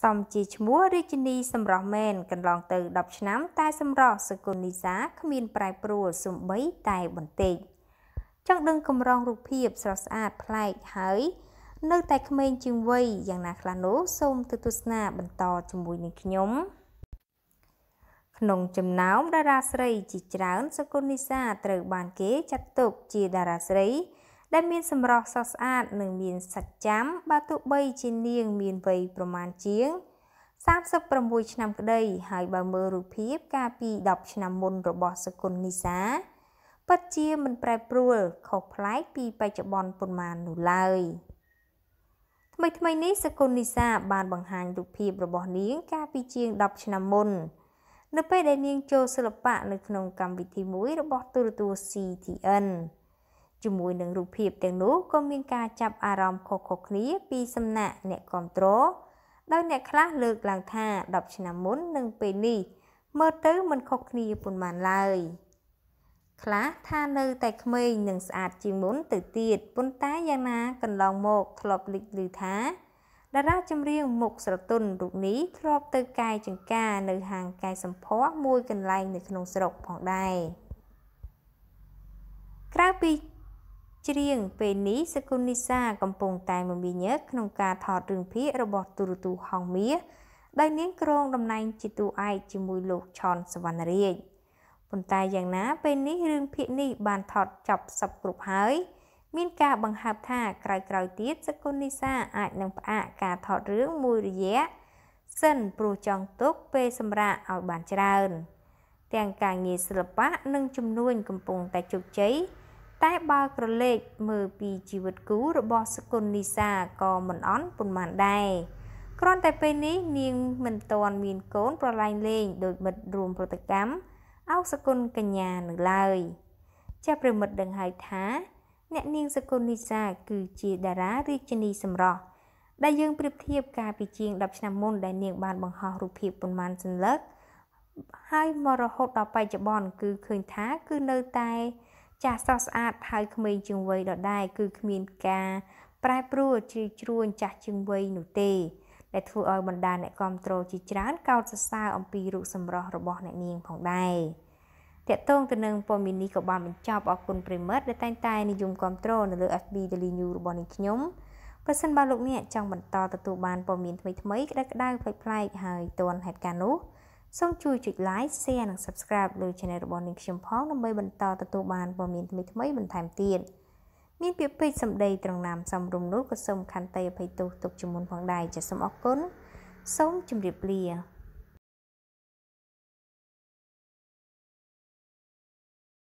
សំជាឈ្មោះរាជិនីសម្រស់មែនកន្លងទៅ10ឆ្នាំ តែសម្រស់សកុនីសាគ្មានប្រែប្រួលសំបីតែបន្តិចចង់ដឹងកម្រងរូបភាពស្រស់ស្អាតប្លែកហើយ នៅតែក្មេងជាងវ័យយ៉ាងណាខ្លះនោះសូមទស្សនាបន្តជាមួយនឹងខ្ញុំ ក្នុងចំណោមតារាស្រី ជាច្រើនសកុនីសាត្រូវបានគេចាត់ទុកជាតារាស្រីដែលមានសម្រស់ស្រស់ស្អាតនិងមានសាច់ចាំបើទោះបីជានាង មានវ័យប្រមាណជាង36ឆ្នាំក្តីហើយបើមើលរូបភាពកាលពី10ឆ្នាំមុន របស់សគុណនីសាពិតជាមិនប្រែប្រួលខុសប្លែកពីបច្ចុប្បន្នប៉ុន្មាននោះឡើយថ្មីថ្មីនេះសគុណនីសា បានបង្ហាញរូបភាពរបស់នាងកាលពីជាង10ឆ្នាំមុន នៅពេលដែលនាងចូលសិល្បៈនៅក្នុងកម្មវិធីមួយ របស់ទូរទស្សន៍ CTN ជាមួយនឹងរូបភាពទាំងនោះក៏មានការចាប់អារម្មណ៍ខុសៗគ្នាពីសំណាក់អ្នកគ្រប់គ្រងដោយអ្នកខ្លះលើកឡើងថា10ឆ្នាំមុននិងពេលនេះមើលទៅមិនខុសគ្នាប៉ុន្មានឡើយខ្លះថានៅតែក្មេងនិងស្អាត ជាងមុនទៅទៀតប៉ុន្តែយ៉ាងណាកន្លងមកធ្លាប់លេចឮថាតារាចម្រៀងមុខស្រទន់រូបនេះធ្លាប់ទៅកាយចង្ការ នៅហាងកាយសម្ផស្សមួយកន្លែងនៅក្នុងស្រុកផងដែរក្រៅពីច្រៀងពេលនេះសគុណនីសាកំពុងតែមមាញឹកក្នុងការថតរឿងភាគរបស់ទូរទស្សន៍ហងមាសដែលនាងក្រងតំណែងជាតួឯកជាមួយលោកឆនសវណ្ណរាជប៉ុន្តែយ៉ាងណាពេលនេះរឿងភាគនេះបានថតចប់សពគ្រប់ហើយមានការបង្ហើបថាក្រោយៗទៀតសគុណនីសាអាចនឹងផ្អាកការថតរឿងមួយរយៈសិនព្រោះចង់ទុកពេលសម្រាប់ឲ្យបានច្រើនទាំងការងារសិល្បៈនិងជំនួញកំពុងតែជោគជ័យតែបើក្រឡេកមើលពីជីវិតគូរបស់សគុណនីសាក៏មិនអន់ប៉ុន្មានដែរគ្រាន់តែពេលនេះនាងមិនទាន់មានកូនប្រឡែងលេងដោយមិត្តរួមប្រតិកម្មអោសគុណកញ្ញានៅឡើយចាប្រិមិត្តដឹងហើយថា អ្នកនាងសគុណនីសាគឺជាតារារាជិនីសម្រស់ដែលយើងប្រៀបធៀបកាលពីជាង10ឆ្នាំមុនដែលនាងបានបង្ហោះរូបភាពប៉ុន្មានសន្លឹកហើយមករហូតដល់បច្ចុប្បន្នគឺឃើញថាគឺនៅតែចាស់សោះស្អាតហើយក្មេងជាងវ័យដដែលគឺគ្មានការប្រែប្រួលជ្រីជ្រួញចាស់ជាងវ័យនោះទេដែលធ្វើឲ្យបណ្ដាអ្នកគ្រប់គ្រងជាច្រើនកោតសរសើរអំពីរូបសម្រស់របស់អ្នកនាងផងដែរតាក់ទងទៅនឹងព័ត៌មាននេះក៏បានបញ្ចប់អរគុណប្រិមិត្តដែលតែងតែនិយមគ្រប់គ្រងនៅលើ FB Daily News របស់នាងខ្ញុំប្រសិនបើលោកអ្នកចង់បន្តទទួលបានព័ត៌មានថ្មីៗក្តៅៗប្លែកៗហើយទាន់ហេតុការណ៍នោះសូមជួយចុច like share និង subscribe លើ channel របស់នាងខ្ញុំផងដើម្បីបន្តទទួលបានព័ត៌មានថ្មីថ្មីបន្ថែមទៀតមានពាក្យពេចន៍សម្ដីត្រង់ណាមសំរុំនោះក៏សូមខន្តីអភ័យទោសទុកជាមុនផងដែរចាសសូមអរគុណសូមជម្រាបលា